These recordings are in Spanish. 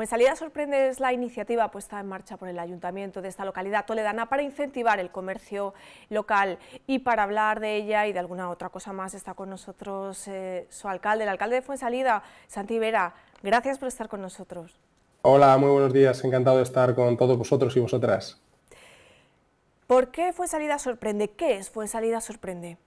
Fuensalida Sorprende es la iniciativa puesta en marcha por el ayuntamiento de esta localidad toledana para incentivar el comercio local y para hablar de ella y de alguna otra cosa más está con nosotros eh, su alcalde, el alcalde de Fuensalida, Santi Vera. Gracias por estar con nosotros. Hola, muy buenos días, encantado de estar con todos vosotros y vosotras. ¿Por qué Fuensalida Sorprende? ¿Qué es Fuensalida Sorprende?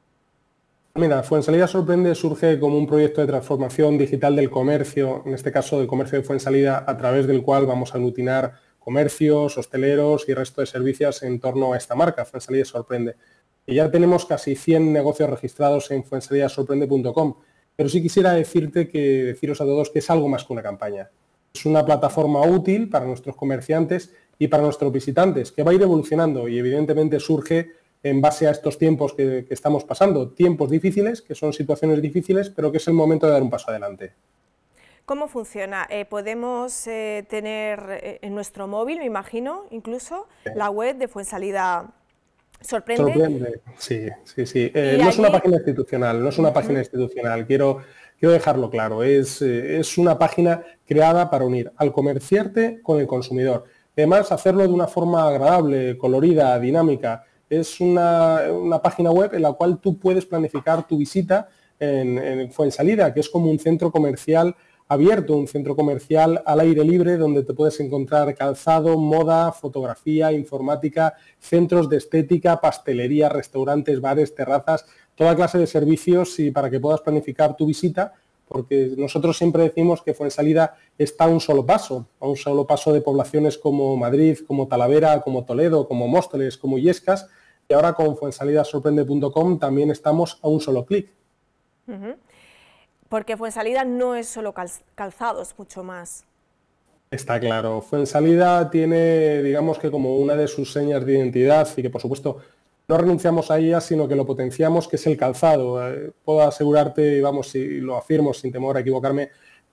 Mira, Fuensalida Sorprende surge como un proyecto de transformación digital del comercio, en este caso del comercio de Fuensalida, a través del cual vamos a aglutinar comercios, hosteleros y resto de servicios en torno a esta marca, Fuensalida Sorprende. Y ya tenemos casi 100 negocios registrados en fuensalidasorprende.com, pero sí quisiera decirte que, deciros a todos que es algo más que una campaña. Es una plataforma útil para nuestros comerciantes y para nuestros visitantes, que va a ir evolucionando y evidentemente surge en base a estos tiempos que, estamos pasando, tiempos difíciles, que son situaciones difíciles, pero que es el momento de dar un paso adelante. ¿Cómo funciona? Eh, ¿Podemos eh, tener eh, en nuestro móvil, me imagino, incluso la web de Fuensalida? ¿Sorprende? Sorprende, sí, sí, sí. no es una página institucional, no es una página institucional, quiero, quiero dejarlo claro, es, es una página creada para unir al comerciante con el consumidor. Además, hacerlo de una forma agradable, colorida, dinámica, es una, página web en la cual tú puedes planificar tu visita en, en Fuensalida, que es como un centro comercial abierto, un centro comercial al aire libre donde te puedes encontrar calzado, moda, fotografía, informática, centros de estética, pastelería, restaurantes, bares, terrazas, toda clase de servicios y para que puedas planificar tu visita, porque nosotros siempre decimos que Fuensalida está a un solo paso, a un solo paso de poblaciones como Madrid, como Talavera, como Toledo, como Móstoles, como Yescas, y ahora con fuensalidasorprende.com también estamos a un solo clic. Porque Fuensalida no es solo calzado, es mucho más. Está claro. Fuensalida tiene, digamos que como una de sus señas de identidad y que por supuesto no renunciamos a ella, sino que lo potenciamos, que es el calzado. Eh, puedo asegurarte, vamos, si lo afirmo sin temor a equivocarme,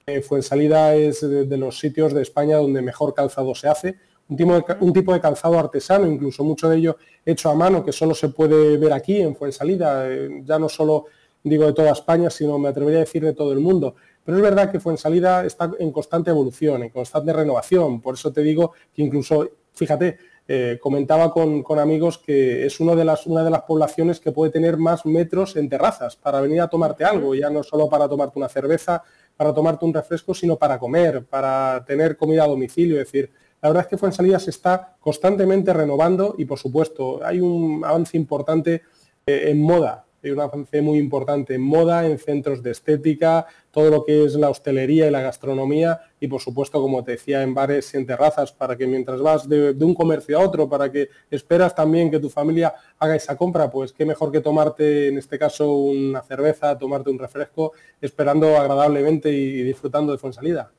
que Fuensalida es de los sitios de España donde mejor calzado se hace un tipo, de, calzado artesano, incluso mucho de ello hecho a mano, que solo se puede ver aquí en Fuensalida, eh, ya no solo digo de toda España, sino me atrevería a decir de todo el mundo. Pero es verdad que Fuensalida está en constante evolución, en constante renovación. Por eso te digo que incluso, fíjate, eh, comentaba con, amigos que es una de las poblaciones que puede tener más metros en terrazas para venir a tomarte algo, ya no solo para tomarte una cerveza, para tomarte un refresco, sino para comer, para tener comida a domicilio. Es decir, la verdad es que Fuensalida se está constantemente renovando y, por supuesto, hay un avance importante eh, en moda. Hay un avance muy importante en moda, en centros de estética, todo lo que es la hostelería y la gastronomía y, por supuesto, como te decía, en bares y en terrazas para que mientras vas de, de un comercio a otro, para que esperas también que tu familia haga esa compra, pues qué mejor que tomarte, en este caso, una cerveza, tomarte un refresco, esperando agradablemente y disfrutando de Fuensalida.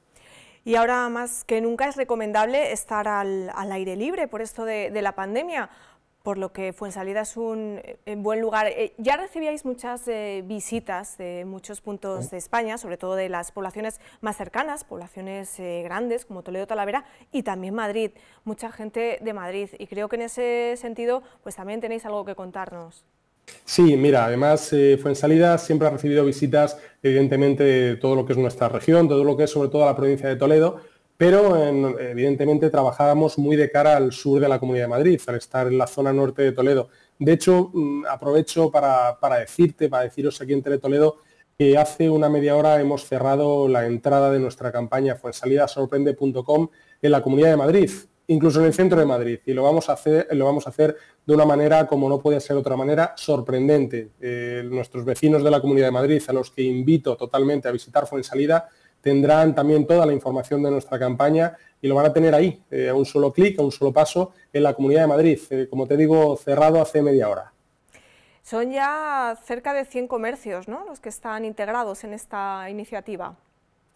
Y ahora más que nunca es recomendable estar al, al aire libre por esto de, la pandemia, por lo que Fuensalida es un eh, buen lugar. Eh, ya recibíais muchas eh, visitas de muchos puntos de España, sobre todo de las poblaciones más cercanas, poblaciones grandes como Toledo, Talavera y también Madrid, mucha gente de Madrid. Y creo que en ese sentido pues también tenéis algo que contarnos. Sí, mira, además eh, salida. siempre ha recibido visitas, evidentemente, de todo lo que es nuestra región, todo lo que es sobre todo la provincia de Toledo, pero evidentemente trabajábamos muy de cara al sur de la Comunidad de Madrid, al estar en la zona norte de Toledo. De hecho, mm, aprovecho para, para decirte, para deciros aquí en Tele Toledo, que hace una media hora hemos cerrado la entrada de nuestra campaña fuensalidasorprende.com en la Comunidad de Madrid incluso en el centro de Madrid. Y lo vamos a hacer, lo vamos a hacer de una manera, como no puede ser otra manera, sorprendente. Eh, nuestros vecinos de la Comunidad de Madrid, a los que invito totalmente a visitar Salida, tendrán también toda la información de nuestra campaña y lo van a tener ahí, eh, a un solo clic, a un solo paso, en la Comunidad de Madrid. Eh, como te digo, cerrado hace media hora. Son ya cerca de 100 comercios ¿no? los que están integrados en esta iniciativa.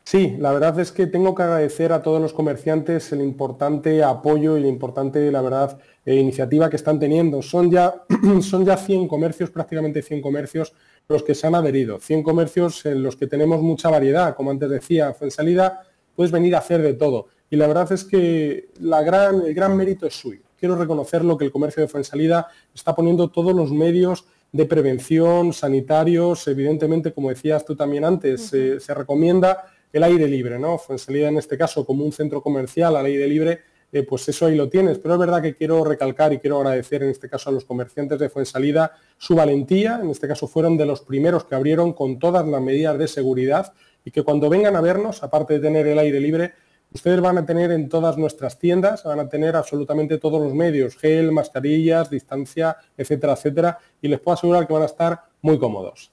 Sí, la verdad es que tengo que agradecer a todos los comerciantes el importante apoyo y la importante, la verdad, eh, iniciativa que están teniendo. Son ya, son ya 100 comercios, prácticamente 100 comercios los que se han adherido. 100 comercios en los que tenemos mucha variedad. Como antes decía, en salida puedes venir a hacer de todo. Y la verdad es que el gran mérito es suyo. Quiero reconocer lo que el comercio de Fuensalida está poniendo todos los medios de prevención, sanitarios, evidentemente, como decías tú también antes, eh, se recomienda el aire libre, ¿no? Fuensalida en este caso como un centro comercial al aire libre, eh, pues eso ahí lo tienes. Pero es verdad que quiero recalcar y quiero agradecer en este caso a los comerciantes de Fuensalida su valentía, en este caso fueron de los primeros que abrieron con todas las medidas de seguridad y que cuando vengan a vernos, aparte de tener el aire libre, ustedes van a tener en todas nuestras tiendas, van a tener absolutamente todos los medios, gel, mascarillas, distancia, etcétera, etcétera, y les puedo asegurar que van a estar muy cómodos.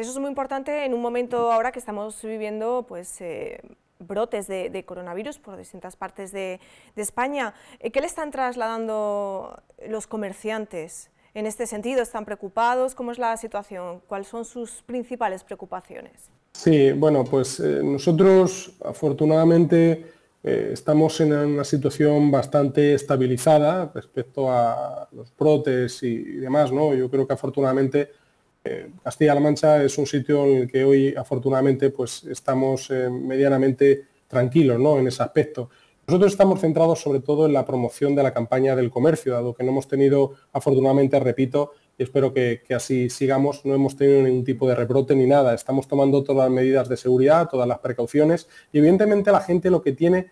Eso es muy importante en un momento ahora que estamos viviendo pues, eh, brotes de, coronavirus por distintas partes de, España. Eh, ¿Qué le están trasladando los comerciantes? en este sentido? ¿Están preocupados? ¿Cómo es la situación? ¿Cuáles son sus principales preocupaciones? Sí, bueno, pues eh, nosotros afortunadamente estamos en una situación bastante estabilizada respecto a los brotes y, y demás, ¿no? Yo creo que afortunadamente eh, Castilla-La Mancha es un sitio en el que hoy afortunadamente pues estamos eh, medianamente tranquilos ¿no? en ese aspecto. Nosotros estamos centrados sobre todo en la promoción de la campaña del comercio, dado que no hemos tenido, afortunadamente, repito, y espero que, así sigamos, no hemos tenido ningún tipo de rebrote ni nada. Estamos tomando todas las medidas de seguridad, todas las precauciones y evidentemente la gente lo que tiene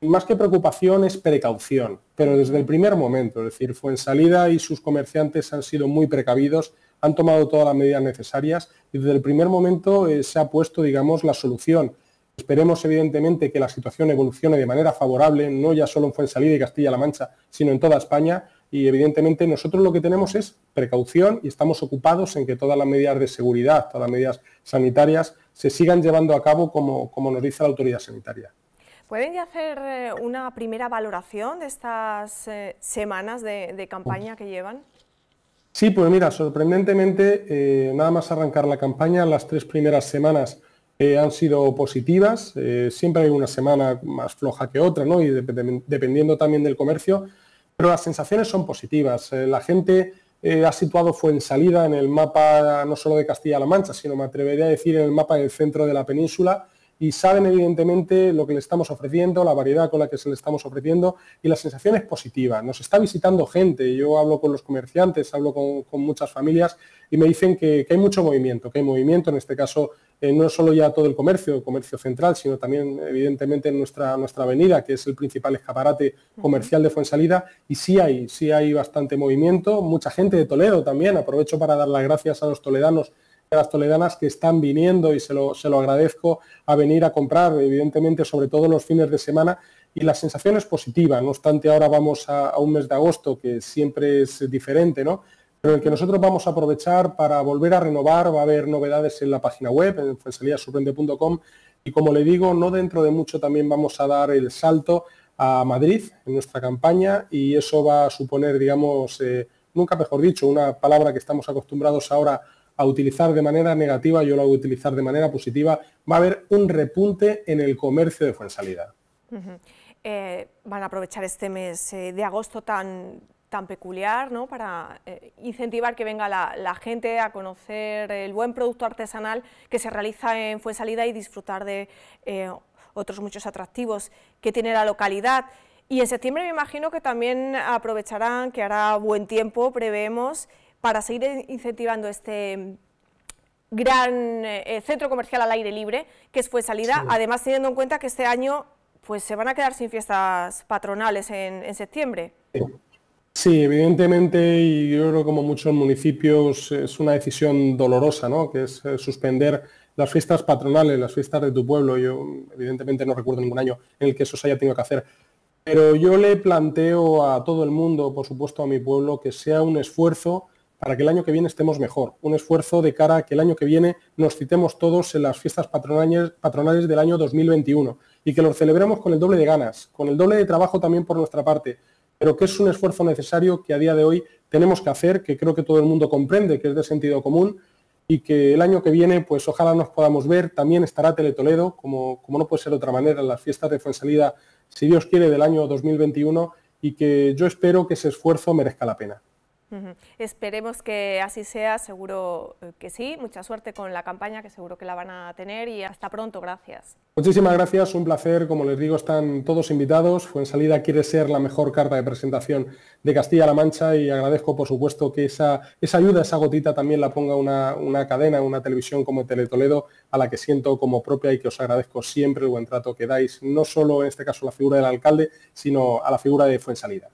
más que preocupación es precaución, pero desde el primer momento, es decir, fue en salida y sus comerciantes han sido muy precavidos han tomado todas las medidas necesarias y desde el primer momento eh, se ha puesto, digamos, la solución. Esperemos, evidentemente, que la situación evolucione de manera favorable, no ya solo en Salida y Castilla-La Mancha, sino en toda España. Y, evidentemente, nosotros lo que tenemos es precaución y estamos ocupados en que todas las medidas de seguridad, todas las medidas sanitarias, se sigan llevando a cabo como, como nos dice la autoridad sanitaria. ¿Pueden ya hacer eh, una primera valoración de estas eh, semanas de campaña que llevan? Sí, pues mira, sorprendentemente, eh, nada más arrancar la campaña, las tres primeras semanas eh, han sido positivas. Eh, siempre hay una semana más floja que otra, Y dependiendo también del comercio, pero las sensaciones son positivas. la gente ha situado Fuensalida en el mapa no solo de Castilla-La Mancha, sino me atrevería a decir en el mapa del centro de la península y saben evidentemente lo que le estamos ofreciendo, la variedad con la que se le estamos ofreciendo y la sensación es positiva. Nos está visitando gente, yo hablo con los comerciantes, hablo con, muchas familias y me dicen que, hay mucho movimiento, que hay movimiento en este caso eh, no solo ya todo el comercio, el comercio central, sino también evidentemente en nuestra, nuestra avenida, que es el principal escaparate comercial de Fuensalida y sí hay, sí hay bastante movimiento, mucha gente de Toledo también, aprovecho para dar las gracias a los toledanos las toledanas que están viniendo y se lo, se lo agradezco a venir a comprar, evidentemente, sobre todo los fines de semana. Y la sensación es positiva, no obstante ahora vamos a, un mes de agosto que siempre es diferente, ¿no? pero el que nosotros vamos a aprovechar para volver a renovar, va a haber novedades en la página web, en fuensalidasurprende.com, y como le digo, no dentro de mucho también vamos a dar el salto a Madrid en nuestra campaña y eso va a suponer, digamos, eh, nunca mejor dicho, una palabra que estamos acostumbrados ahora a a utilizar de manera negativa, yo lo voy a utilizar de manera positiva, va a haber un repunte en el comercio de Fuensalida. Eh, van a aprovechar este mes eh, de agosto tan, tan peculiar ¿no? para eh, incentivar que venga la, la, gente a conocer el buen producto artesanal que se realiza en Fuensalida y disfrutar de otros muchos atractivos que tiene la localidad. Y en septiembre me imagino que también aprovecharán, que hará buen tiempo, preveemos, para seguir incentivando este gran eh, eh, centro comercial al aire libre, que es salida, además teniendo en cuenta que este año pues se van a quedar sin fiestas patronales en, septiembre. Sí. evidentemente, y yo creo como muchos municipios, es una decisión dolorosa, ¿no? que es eh, suspender las fiestas patronales, las fiestas de tu pueblo. Yo evidentemente no recuerdo ningún año en el que eso se haya tenido que hacer. Pero yo le planteo a todo el mundo, por supuesto a mi pueblo, que sea un esfuerzo para que el año que viene estemos mejor. Un esfuerzo de cara a que el año que viene nos citemos todos en las fiestas patronales, del año 2021 y que los celebremos con el doble de ganas, con el doble de trabajo también por nuestra parte, pero que es un esfuerzo necesario que a día de hoy tenemos que hacer, que creo que todo el mundo comprende que es de sentido común y que el año que viene, pues ojalá nos podamos ver. También estará Teletoledo, como, como no puede ser de otra manera, en las fiestas de Fuensalida, si Dios quiere, del año 2021 y que yo espero que ese esfuerzo merezca la pena. Esperemos que así sea, seguro eh, que sí. Mucha suerte con la campaña, que seguro que la van a tener y hasta pronto, gracias. Muchísimas gracias, un placer. Como les digo, están todos invitados. Fuensalida quiere ser la mejor carta de presentación de Castilla-La Mancha y agradezco, por supuesto, que esa, esa ayuda, esa gotita también la ponga una, cadena, una televisión como Teletoledo, a la que siento como propia y que os agradezco siempre el buen trato que dais, no solo en este caso la figura del alcalde, sino a la figura de Fuensalida.